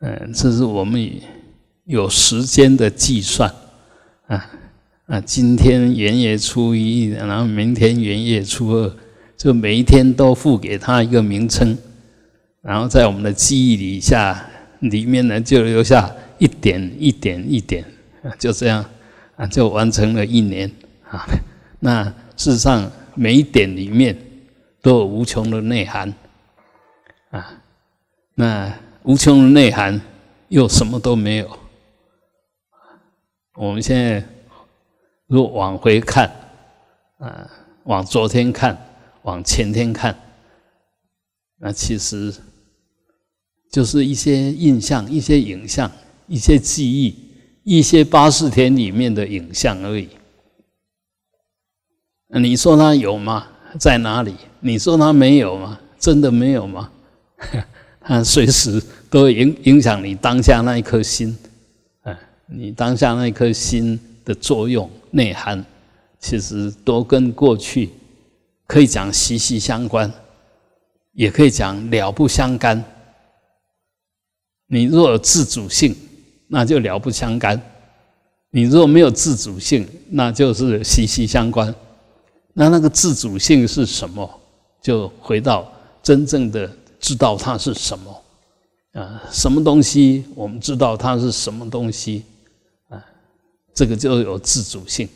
嗯，这是我们有时间的计算啊啊，今天元月初一，然后明天元月初二，就每一天都付给他一个名称，然后在我们的记忆里下里面呢，就留下一点一点一点，就这样啊，就完成了一年啊。那事实上，每一点里面都有无穷的内涵啊，那。无穷的内涵，又什么都没有。我们现在若往回看，啊，往昨天看，往前天看，那其实就是一些印象、一些影像、一些记忆、一些八四天里面的影像而已。你说它有吗？在哪里？你说它没有吗？真的没有吗？它随时。都影影响你当下那一颗心，啊，你当下那一颗心的作用内涵，其实都跟过去可以讲息息相关，也可以讲了不相干。你若有自主性，那就了不相干；你若没有自主性，那就是息息相关。那那个自主性是什么？就回到真正的知道它是什么。啊，什么东西？我们知道它是什么东西，啊，这个就有自主性，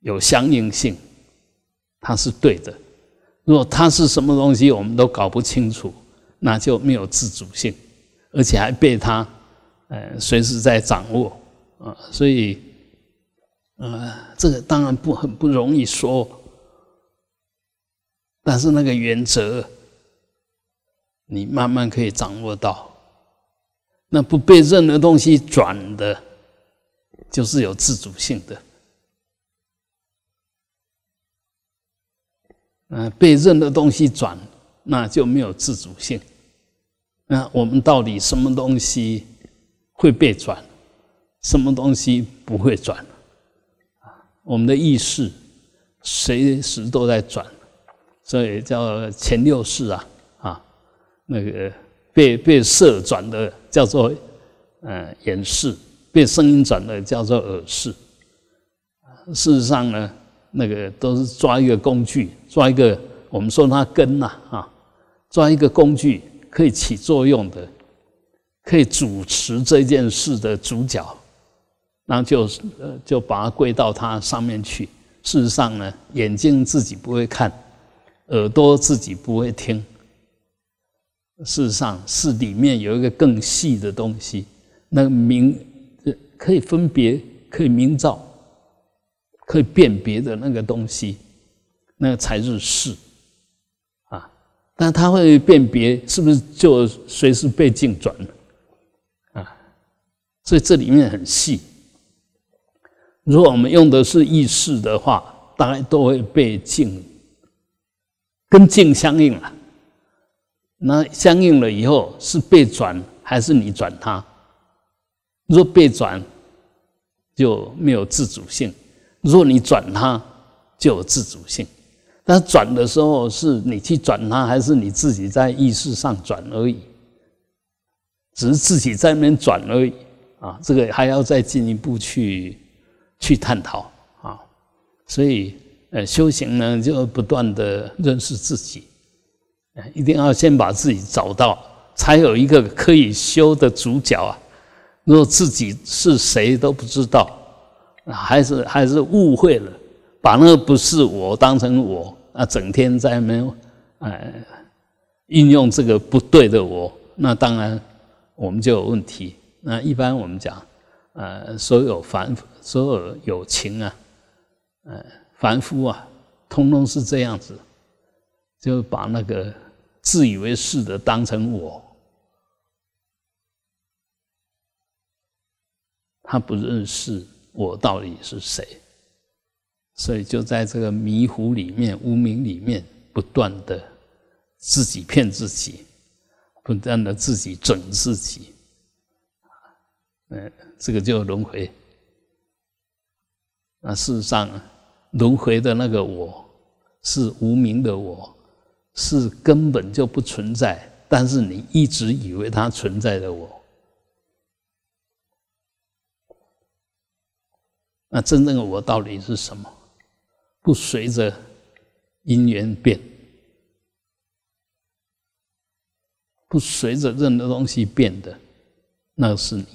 有相应性，它是对的。如果它是什么东西，我们都搞不清楚，那就没有自主性，而且还被它，呃，随时在掌握，啊，所以，呃，这个当然不很不容易说，但是那个原则。你慢慢可以掌握到，那不被任何东西转的，就是有自主性的。嗯，被任何东西转，那就没有自主性。那我们到底什么东西会被转？什么东西不会转？我们的意识随时都在转，所以叫前六世啊。那个被被色转的叫做呃眼视，被声音转的叫做耳视。事实上呢，那个都是抓一个工具，抓一个我们说它根呐啊，抓一个工具可以起作用的，可以主持这件事的主角，那就呃就把它归到它上面去。事实上呢，眼睛自己不会看，耳朵自己不会听。事实上，是里面有一个更细的东西，那个明可以分别，可以明照，可以辨别的那个东西，那个才是是啊。但它会辨别，是不是就随时被镜转了啊？所以这里面很细。如果我们用的是意识的话，大概都会被镜跟镜相应了。那相应了以后，是被转还是你转他？若被转就没有自主性；若你转他就有自主性。但转的时候，是你去转他，还是你自己在意识上转而已？只是自己在那边转而已啊！这个还要再进一步去去探讨啊！所以，呃，修行呢，就要不断的认识自己。一定要先把自己找到，才有一个可以修的主角啊！若自己是谁都不知道，还是还是误会了，把那个不是我当成我，啊，整天在那，哎，运用这个不对的我，那当然我们就有问题。那一般我们讲，呃，所有凡所有情啊，呃，凡夫啊，通通是这样子。就把那个自以为是的当成我，他不认识我到底是谁，所以就在这个迷糊里面、无名里面，不断的自己骗自己，不断的自己整自己，嗯，这个就轮回。那事实上，轮回的那个我是无名的我。是根本就不存在，但是你一直以为它存在的我，那真正的我到底是什么？不随着因缘变，不随着任何东西变的，那是你。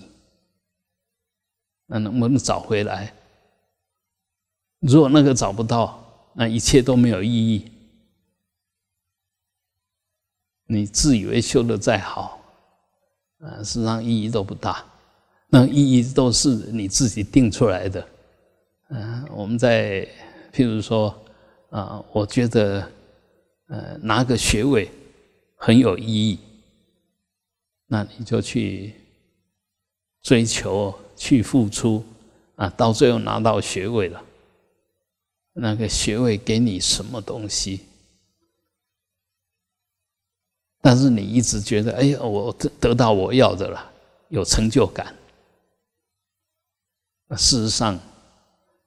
那能不能找回来？如果那个找不到，那一切都没有意义。你自以为修的再好，啊，实际上意义都不大。那意义都是你自己定出来的。嗯，我们在譬如说，啊，我觉得，呃，拿个学位很有意义。那你就去追求、去付出，啊，到最后拿到学位了，那个学位给你什么东西？但是你一直觉得，哎呀，我得得到我要的了，有成就感。事实上，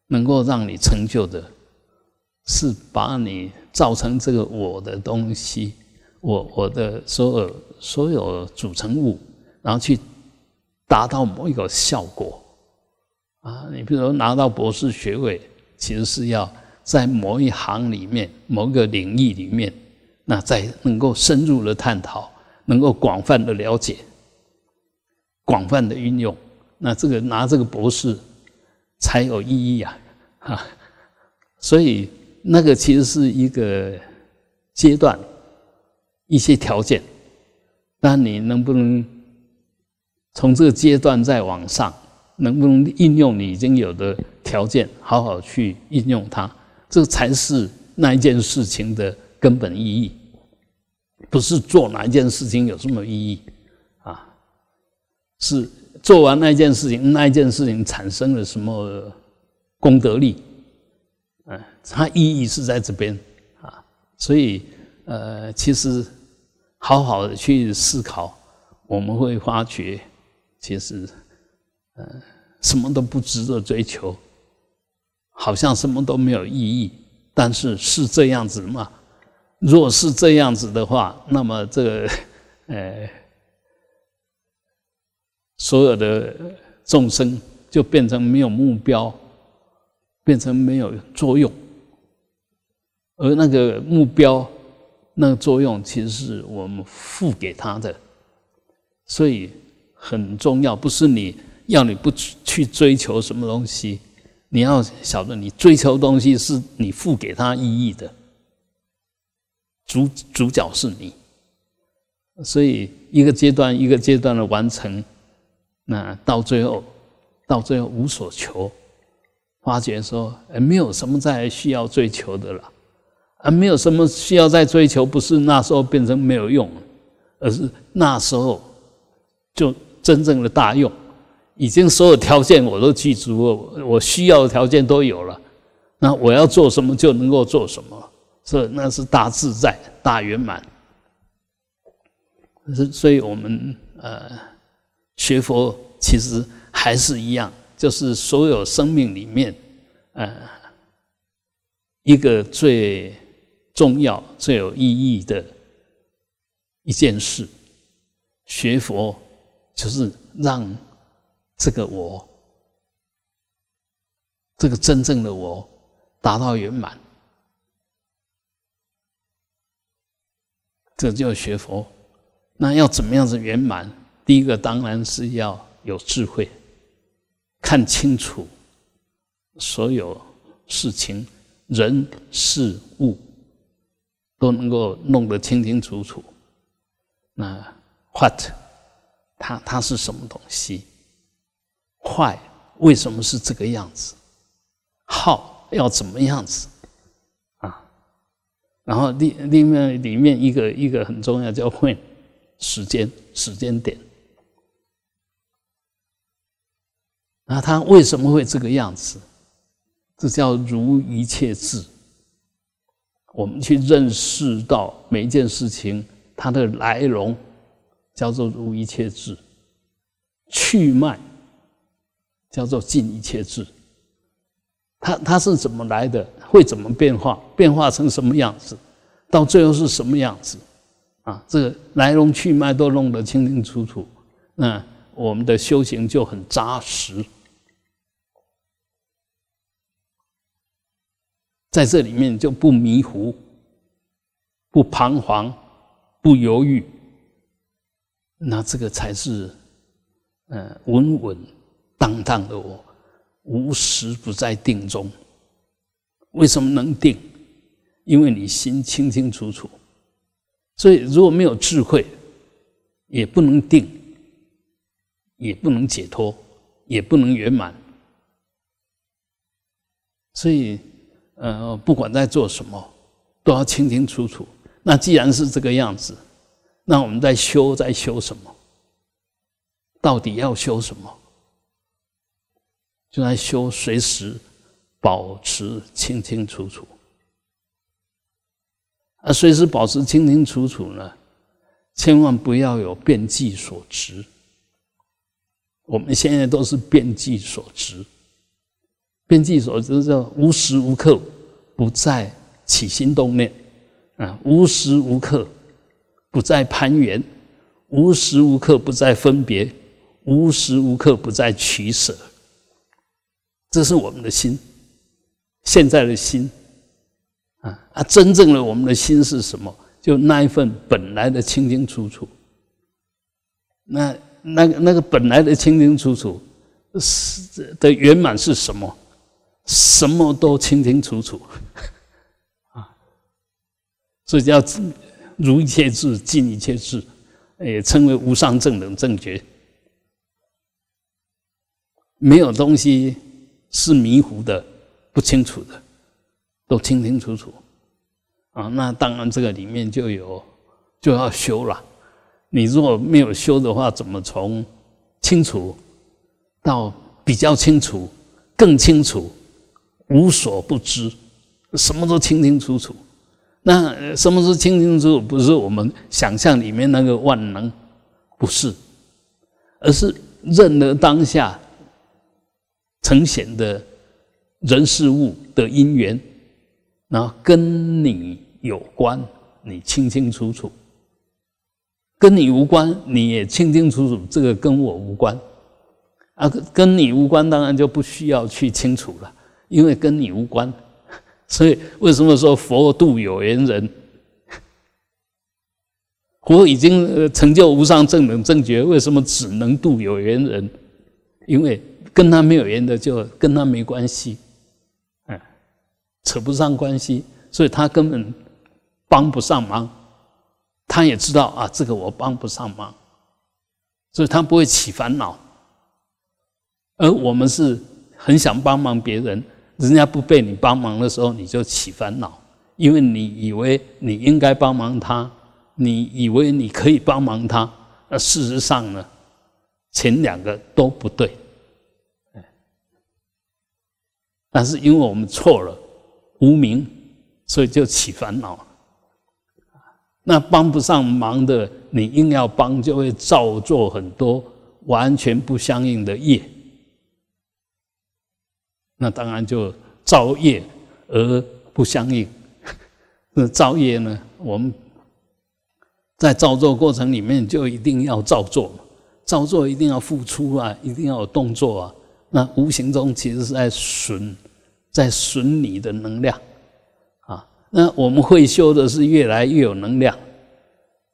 能够让你成就的，是把你造成这个我的东西，我我的所有所有组成物，然后去达到某一个效果。啊，你比如拿到博士学位，其实是要在某一行里面，某个领域里面。那在能够深入的探讨，能够广泛的了解，广泛的运用，那这个拿这个博士才有意义啊！哈，所以那个其实是一个阶段，一些条件。那你能不能从这个阶段再往上，能不能应用你已经有的条件，好好去应用它？这才是那一件事情的根本意义。不是做哪一件事情有什么意义，啊，是做完那件事情，那一件事情产生了什么功德力，嗯，它意义是在这边啊，所以呃，其实好好的去思考，我们会发觉，其实嗯，什么都不值得追求，好像什么都没有意义，但是是这样子吗？若是这样子的话，那么这个，呃，所有的众生就变成没有目标，变成没有作用，而那个目标、那个作用，其实是我们赋给他的。所以很重要，不是你要你不去追求什么东西，你要晓得，你追求东西是你赋给他意义的。主主角是你，所以一个阶段一个阶段的完成，那到最后，到最后无所求，发觉说，哎，没有什么再需要追求的了，啊，没有什么需要再追求，不是那时候变成没有用，而是那时候就真正的大用，已经所有条件我都具足，我需要的条件都有了，那我要做什么就能够做什么。这那是大自在、大圆满。是，所以我们呃，学佛其实还是一样，就是所有生命里面，呃，一个最重要、最有意义的一件事，学佛就是让这个我，这个真正的我达到圆满。这叫学佛，那要怎么样子圆满？第一个当然是要有智慧，看清楚所有事情、人、事、物都能够弄得清清楚楚。那 what，它它是什么东西坏为什么是这个样子好要怎么样子？然后另另外里面一个一个很重要，叫会时间时间点。那它为什么会这个样子？这叫如一切智。我们去认识到每一件事情它的来龙，叫做如一切智；去脉，叫做尽一切智。它它是怎么来的？会怎么变化？变化成什么样子？到最后是什么样子？啊，这个来龙去脉都弄得清清楚楚，那我们的修行就很扎实。在这里面就不迷糊，不彷徨，不犹豫，那这个才是，呃，稳稳当当的我，无时不在定中。为什么能定？因为你心清清楚楚，所以如果没有智慧，也不能定，也不能解脱，也不能圆满。所以，呃，不管在做什么，都要清清楚楚。那既然是这个样子，那我们在修，在修什么？到底要修什么？就在修随时。保持清清楚楚啊！随时保持清清楚楚呢，千万不要有变计所执。我们现在都是变计所执，变计所执叫无时无刻不在起心动念啊，无时无刻不在攀缘，无时无刻不在分别，无时无刻不在取舍，这是我们的心。现在的心，啊啊，真正的我们的心是什么？就那一份本来的清清楚楚。那那那个本来的清清楚楚，是的圆满是什么？什么都清清楚楚，啊，所以叫如一切智，尽一切智，也称为无上正等正觉，没有东西是迷糊的。不清楚的，都清清楚楚，啊，那当然这个里面就有就要修了。你如果没有修的话，怎么从清楚到比较清楚、更清楚、无所不知，什么都清清楚楚？那什么是清清楚？不是我们想象里面那个万能，不是，而是认得当下呈现的。人事物的因缘，那跟你有关，你清清楚楚；跟你无关，你也清清楚楚。这个跟我无关啊，跟你无关，当然就不需要去清楚了，因为跟你无关。所以，为什么说佛度有缘人？佛已经成就无上正等正觉，为什么只能度有缘人？因为跟他没有缘的，就跟他没关系。扯不上关系，所以他根本帮不上忙。他也知道啊，这个我帮不上忙，所以他不会起烦恼。而我们是很想帮忙别人，人家不被你帮忙的时候，你就起烦恼，因为你以为你应该帮忙他，你以为你可以帮忙他，那事实上呢，前两个都不对。但是因为我们错了。无名，所以就起烦恼。那帮不上忙的，你硬要帮，就会造作很多完全不相应的业。那当然就造业而不相应。那造业呢？我们在造作过程里面就一定要造作嘛，造作一定要付出啊，一定要有动作啊。那无形中其实是在损。在损你的能量，啊，那我们会修的是越来越有能量，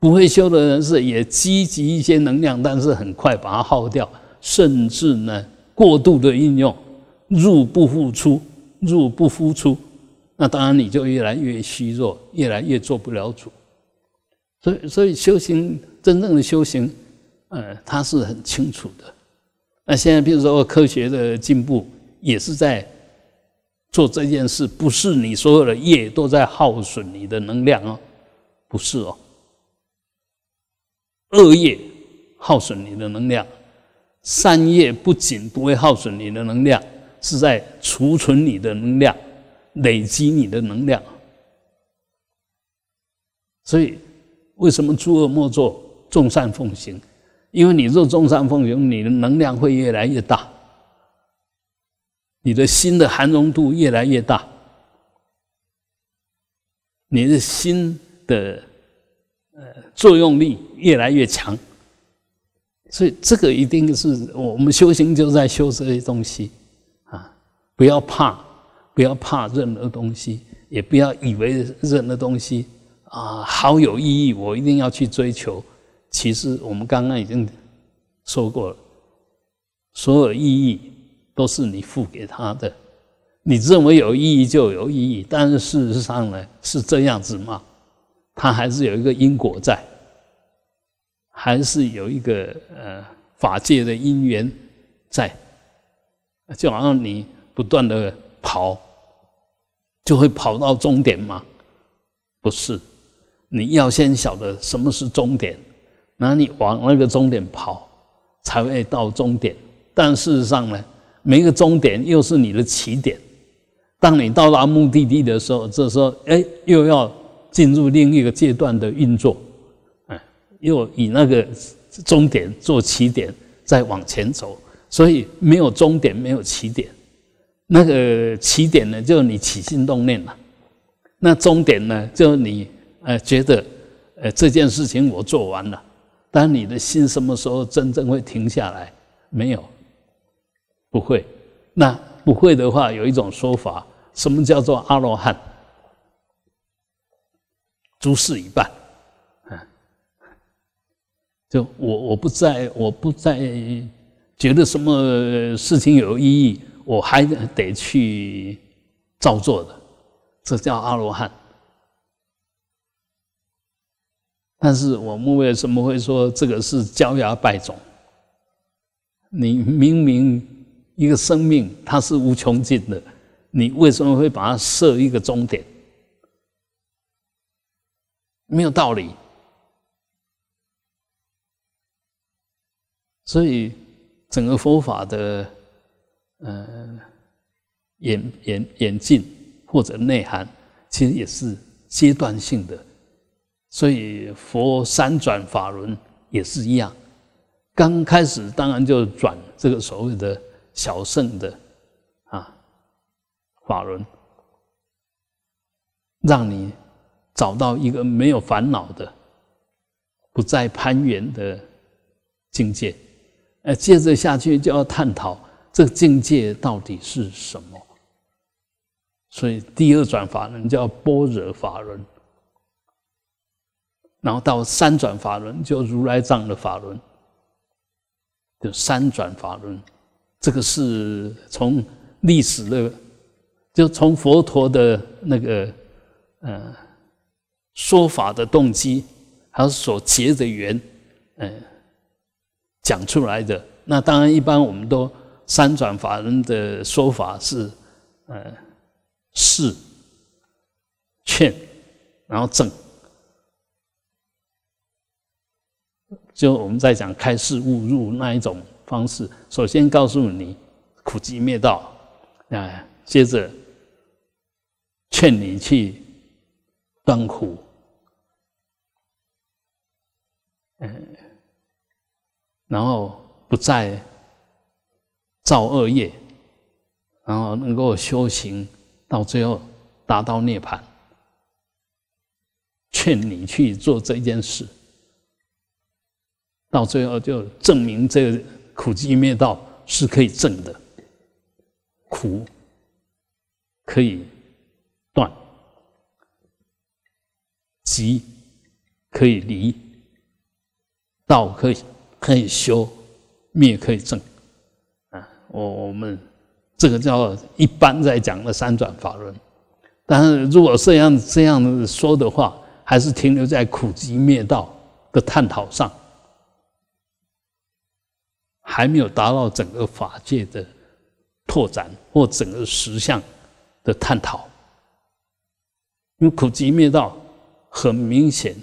不会修的人是也积极一些能量，但是很快把它耗掉，甚至呢过度的运用，入不敷出，入不敷出，那当然你就越来越虚弱，越来越做不了主。所以，所以修行真正的修行，嗯，他是很清楚的。那现在比如说科学的进步，也是在。做这件事不是你所有的业都在耗损你的能量哦，不是哦，恶业耗损你的能量，善业不仅不会耗损你的能量，是在储存你的能量，累积你的能量。所以，为什么诸恶莫作，众善奉行？因为你做众善奉行，你的能量会越来越大。你的心的含容度越来越大，你的心的呃作用力越来越强，所以这个一定是我们修行就在修这些东西啊！不要怕，不要怕任何东西，也不要以为任何东西啊好有意义，我一定要去追求。其实我们刚刚已经说过了，所有意义。都是你付给他的，你认为有意义就有意义，但是事实上呢，是这样子吗？它还是有一个因果在，还是有一个呃法界的因缘在，就好像你不断的跑，就会跑到终点吗？不是，你要先晓得什么是终点，然后你往那个终点跑，才会到终点。但事实上呢？每一个终点又是你的起点。当你到达目的地的时候，这时候哎，又要进入另一个阶段的运作，哎，又以那个终点做起点，再往前走。所以没有终点，没有起点。那个起点呢，就你起心动念了；那终点呢，就你呃觉得呃这件事情我做完了。但你的心什么时候真正会停下来？没有。不会，那不会的话，有一种说法，什么叫做阿罗汉？诸事一半，啊，就我我不在，我不在，觉得什么事情有意义，我还得去照做的，这叫阿罗汉。但是我们为什么会说这个是焦芽败种？你明明。一个生命它是无穷尽的，你为什么会把它设一个终点？没有道理。所以整个佛法的，呃，演演演进或者内涵，其实也是阶段性的。所以佛三转法轮也是一样，刚开始当然就转这个所谓的。小圣的啊法轮，让你找到一个没有烦恼的、不再攀缘的境界。呃，接着下去就要探讨这个境界到底是什么。所以第二转法轮叫般若法轮，然后到三转法轮就如来藏的法轮，就三转法轮。这个是从历史的，就从佛陀的那个呃说法的动机，他所结的缘，嗯，讲出来的。那当然，一般我们都三转法轮的说法是，呃，是劝，然后正。就我们在讲开示悟入那一种。方式，首先告诉你苦集灭道，啊，接着劝你去断苦，嗯，然后不再造恶业，然后能够修行，到最后达到涅槃，劝你去做这件事，到最后就证明这。苦集灭道是可以证的，苦可以断，集可以离，道可以可以修，灭可以证。啊，我我们这个叫一般在讲的三转法轮。但是如果这样这样说的话，还是停留在苦集灭道的探讨上。还没有达到整个法界的拓展或整个实相的探讨，因为苦集灭道很明显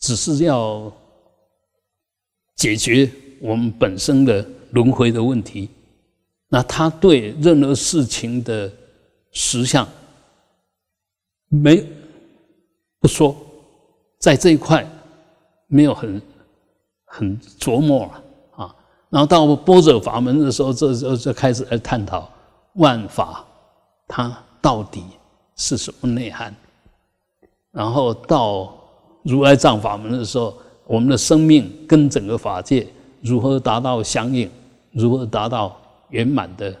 只是要解决我们本身的轮回的问题，那他对任何事情的实相没不说，在这一块没有很很琢磨了。然后到波若法门的时候，这候就开始来探讨万法它到底是什么内涵。然后到如来藏法门的时候，我们的生命跟整个法界如何达到相应，如何达到圆满的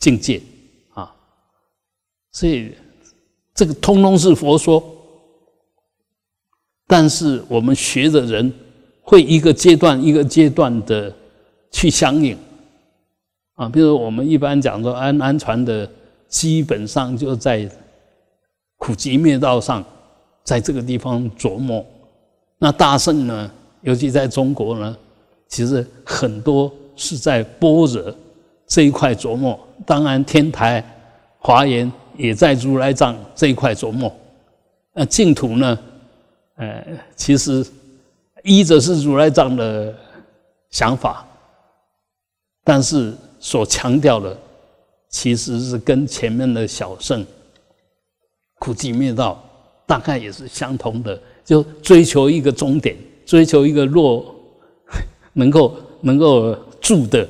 境界啊！所以这个通通是佛说，但是我们学的人。会一个阶段一个阶段的去相应啊，比如我们一般讲说安安全的，基本上就在苦集灭道上，在这个地方琢磨。那大圣呢，尤其在中国呢，其实很多是在般若这一块琢磨。当然，天台、华严也在如来藏这一块琢磨。那净土呢，呃，其实。一则是如来藏的想法，但是所强调的其实是跟前面的小圣苦集灭道大概也是相同的，就追求一个终点，追求一个落能够 能够住的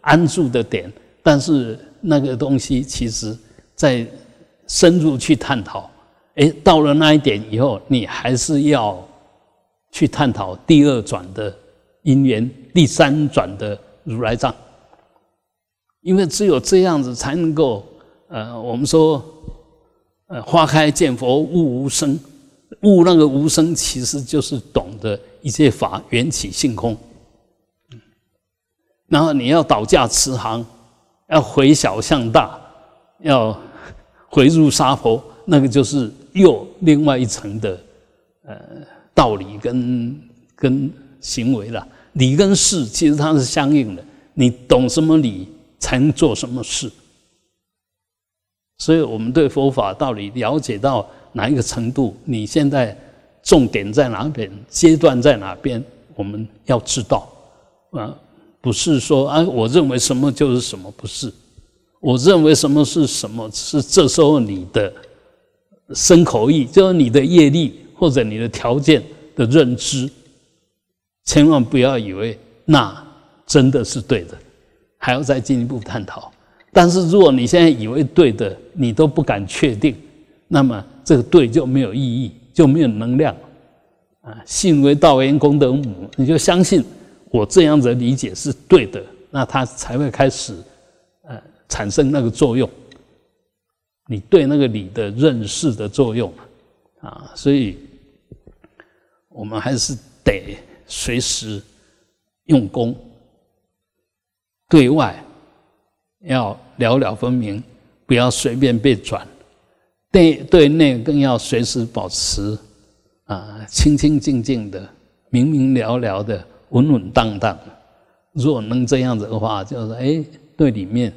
安住的点。但是那个东西其实，在深入去探讨，哎，到了那一点以后，你还是要。去探讨第二转的因缘，第三转的如来藏，因为只有这样子才能够，呃，我们说，呃，花开见佛，悟无生，悟那个无生，其实就是懂得一切法缘起性空。然后你要倒驾慈航，要回小向大，要回入沙婆，那个就是又另外一层的，呃。道理跟跟行为了，理跟事其实它是相应的。你懂什么理，才能做什么事。所以我们对佛法道理了解到哪一个程度，你现在重点在哪边，阶段在哪边，我们要知道。啊，不是说啊，我认为什么就是什么，不是。我认为什么是什么，是这时候你的身口意，就是你的业力。或者你的条件的认知，千万不要以为那真的是对的，还要再进一步探讨。但是如果你现在以为对的，你都不敢确定，那么这个对就没有意义，就没有能量。啊，信为道，言功德母，你就相信我这样子理解是对的，那它才会开始，呃，产生那个作用。你对那个理的认识的作用，啊，所以。我们还是得随时用功，对外要了了分明，不要随便被转；对对内更要随时保持啊清清静静的、明明了了的、稳稳当当。如果能这样子的话，就是哎，对里面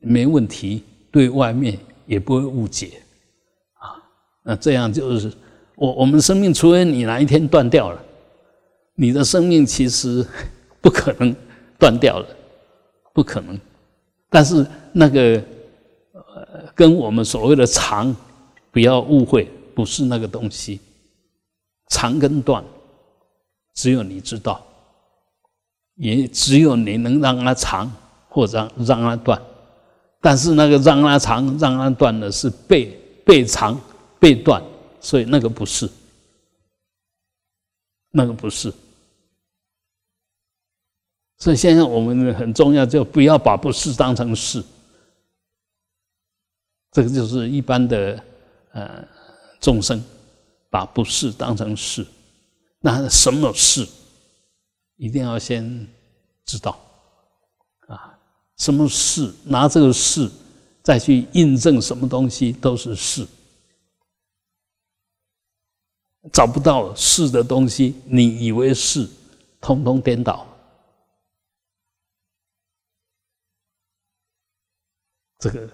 没问题，对外面也不会误解啊。那这样就是。我我们生命，除非你哪一天断掉了，你的生命其实不可能断掉了，不可能。但是那个呃，跟我们所谓的长，不要误会，不是那个东西。长跟短，只有你知道，也只有你能让它长，或让让它断。但是那个让它长、让它断的是被被长、被断。所以那个不是，那个不是。所以现在我们很重要，就不要把不是当成是。这个就是一般的，呃，众生把不是当成是。那什么是？一定要先知道啊，什么是？拿这个是再去印证什么东西都是是。找不到是的东西，你以为是，通通颠倒。这个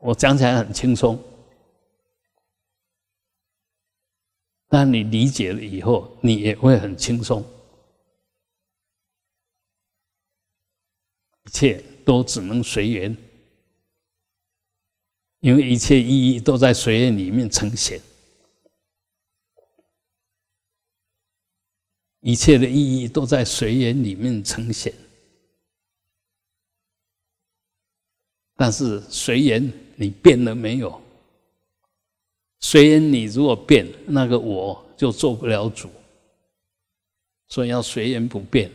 我讲起来很轻松，但你理解了以后，你也会很轻松。一切都只能随缘，因为一切意义都在随缘里面呈现。一切的意义都在随缘里面呈现，但是随缘你变了没有？随缘你如果变，那个我就做不了主。所以要随缘不变，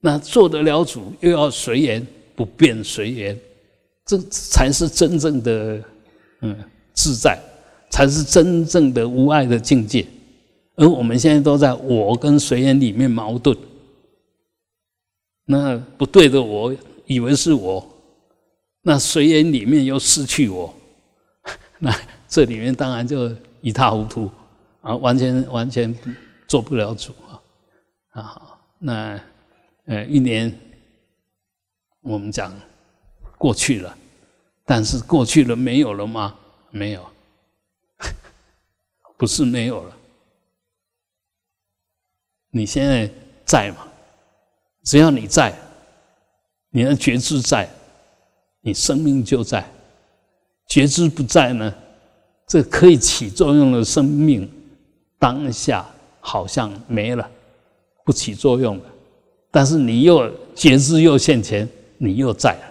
那做得了主又要随缘不变，随缘，这才是真正的嗯自在，才是真正的无爱的境界。而我们现在都在我跟随缘里面矛盾，那不对的，我以为是我，那随缘里面又失去我，那这里面当然就一塌糊涂啊，完全完全做不了主啊啊！那呃，一年我们讲过去了，但是过去了没有了吗？没有，不是没有了。你现在在吗？只要你在，你的觉知在，你生命就在；觉知不在呢，这可以起作用的生命当下好像没了，不起作用了。但是你又觉知又现前，你又在了。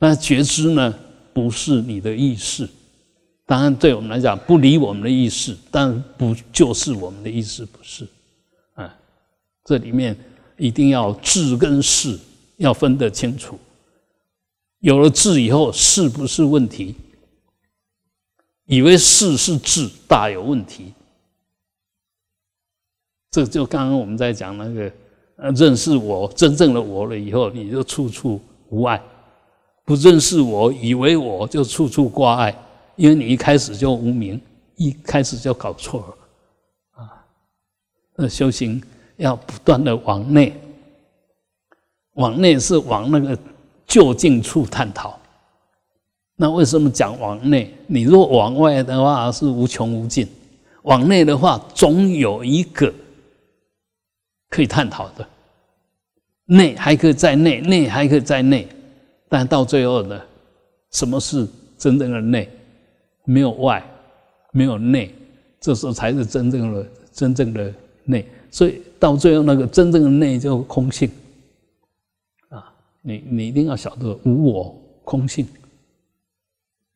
那觉知呢？不是你的意识。当然，对我们来讲，不理我们的意识，但不就是我们的意识，不是？啊，这里面一定要智跟事要分得清楚。有了智以后，事不是问题；以为是是智，大有问题。这就刚刚我们在讲那个，呃，认识我真正的我了以后，你就处处无碍；不认识我，以为我就处处挂碍。因为你一开始就无名，一开始就搞错了，啊，那修行要不断的往内，往内是往那个就近处探讨。那为什么讲往内？你若往外的话是无穷无尽，往内的话总有一个可以探讨的。内还可以在内，内还可以在内，但到最后呢，什么是真正的内？没有外，没有内，这时候才是真正的真正的内。所以到最后，那个真正的内就空性啊！你你一定要晓得无我空性。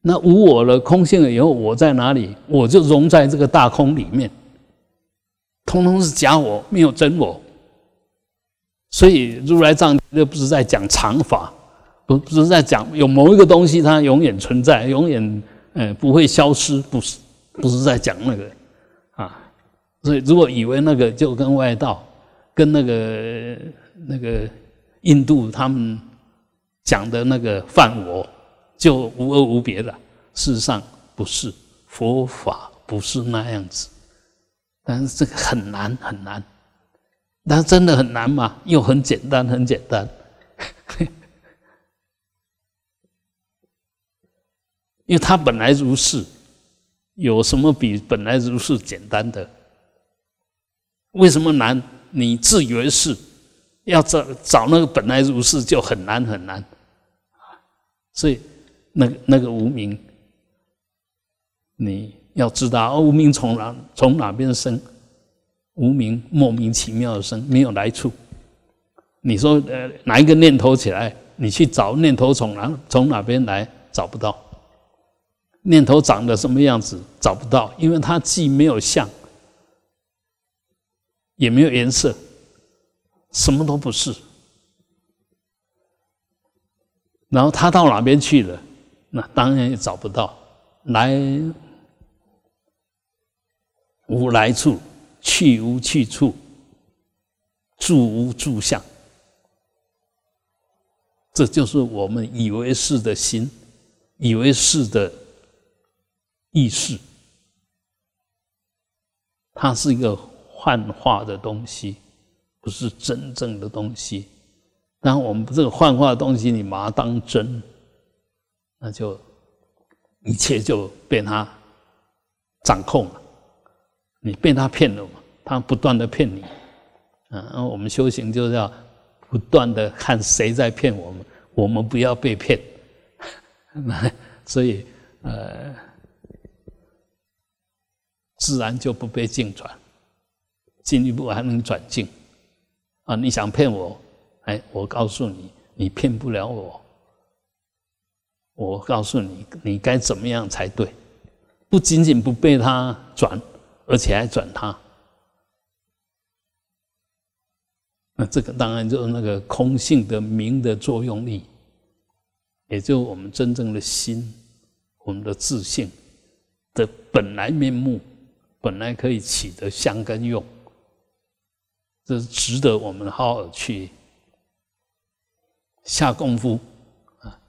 那无我了，空性了以后，我在哪里？我就融在这个大空里面，通通是假我，没有真我。所以如来藏又不是在讲常法，不不是在讲有某一个东西它永远存在，永远。嗯，不会消失，不是，不是在讲那个，啊，所以如果以为那个就跟外道、跟那个那个印度他们讲的那个“犯我”就无二无别的，事实上不是，佛法不是那样子，但是这个很难很难，但真的很难嘛，又很简单很简单。因为他本来如是，有什么比本来如是简单的？为什么难？你自以为是，要找找那个本来如是就很难很难。所以，那那个无名，你要知道，无名从哪从哪边生？无名莫名其妙的生，没有来处。你说，呃，哪一个念头起来？你去找念头从哪从哪边来？找不到。念头长得什么样子？找不到，因为它既没有相，也没有颜色，什么都不是。然后它到哪边去了？那当然也找不到。来无来处，去无去处，住无住相。这就是我们以为是的心，以为是的。意识，它是一个幻化的东西，不是真正的东西。后我们这个幻化的东西，你把它当真，那就一切就被他掌控了。你被他骗了嘛？他不断的骗你，嗯，我们修行就是要不断的看谁在骗我们，我们不要被骗。所以，呃。自然就不被尽转，进一步还能转尽，啊！你想骗我，哎，我告诉你，你骗不了我。我告诉你，你该怎么样才对？不仅仅不被他转，而且还转他。那这个当然就是那个空性的明的作用力，也就是我们真正的心，我们的自信的本来面目。本来可以起的香根用，这是值得我们好好去下功夫啊！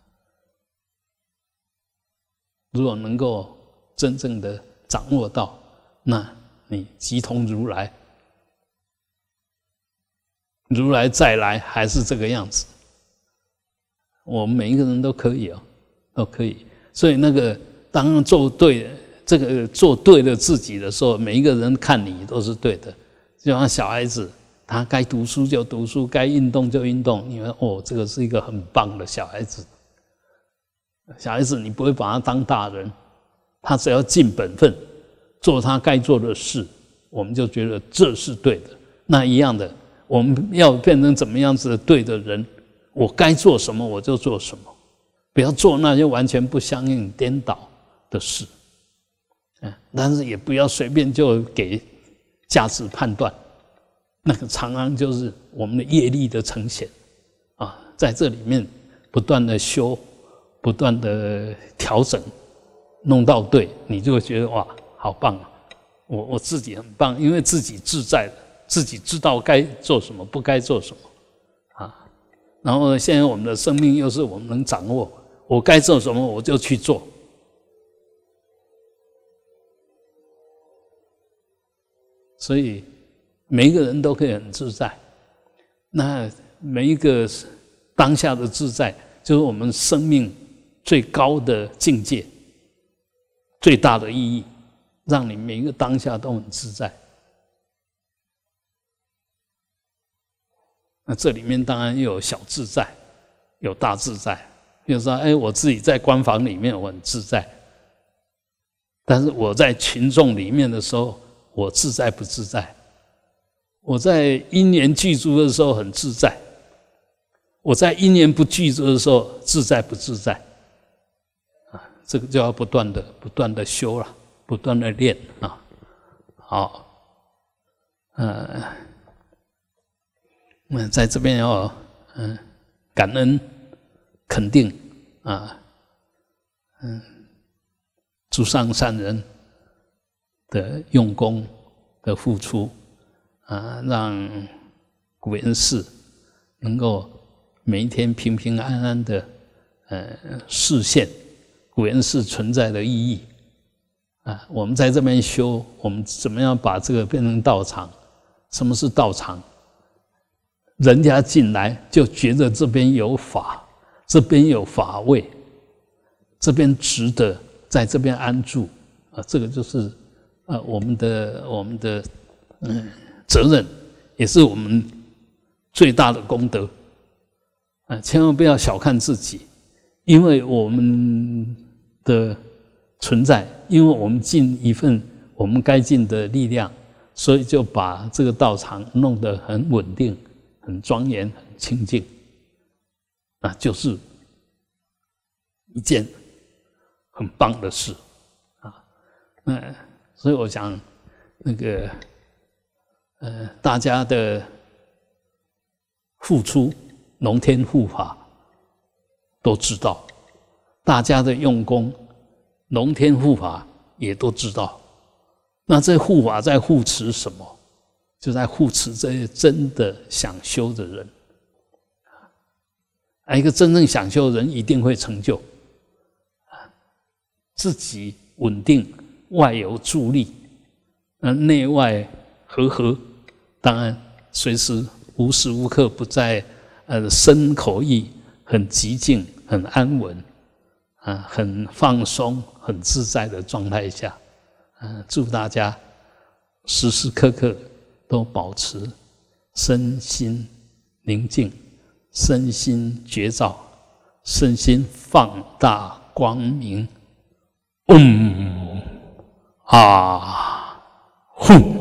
如果能够真正的掌握到，那你即同如来，如来再来还是这个样子。我们每一个人都可以哦，都可以。所以那个当做对。这个做对了自己的时候，每一个人看你都是对的。就像小孩子，他该读书就读书，该运动就运动。因为哦，这个是一个很棒的小孩子。小孩子，你不会把他当大人，他只要尽本分，做他该做的事，我们就觉得这是对的。那一样的，我们要变成怎么样子的对的人？我该做什么我就做什么，不要做那些完全不相应、颠倒的事。嗯，但是也不要随便就给价值判断。那个长安就是我们的业力的呈现啊，在这里面不断的修，不断的调整，弄到对，你就会觉得哇，好棒啊！我我自己很棒，因为自己自在的，自己知道该做什么，不该做什么啊。然后现在我们的生命又是我们能掌握，我该做什么我就去做。所以，每一个人都可以很自在。那每一个当下的自在，就是我们生命最高的境界，最大的意义，让你每一个当下都很自在。那这里面当然又有小自在，有大自在。比如说，哎，我自己在官房里面我很自在，但是我在群众里面的时候。我自在不自在？我在因缘具足的时候很自在；我在因缘不具足的时候，自在不自在？啊，这个就要不断的、不断的修了，不断的练啊！好，嗯，在这边要嗯感恩、肯定啊，嗯，诸上善人。的用功的付出啊，让古人寺能够每一天平平安安的呃实现古人寺存在的意义啊。我们在这边修，我们怎么样把这个变成道场？什么是道场？人家进来就觉得这边有法，这边有法位，这边值得在这边安住啊。这个就是。啊，我们的我们的嗯责任，也是我们最大的功德啊！千万不要小看自己，因为我们的存在，因为我们尽一份我们该尽的力量，所以就把这个道场弄得很稳定、很庄严、很清净啊，就是一件很棒的事啊，嗯。所以我想，那个，呃，大家的付出，龙天护法都知道，大家的用功，龙天护法也都知道。那这护法在护持什么？就在护持这些真的想修的人。啊，一个真正想修的人一定会成就，啊，自己稳定。外有助力，呃，内外和合，当然随时无时无刻不在，呃，身口意很寂静、很安稳，啊，很放松、很自在的状态下，啊，祝大家时时刻刻都保持身心宁静、身心觉照、身心放大光明。嗯。啊！轰！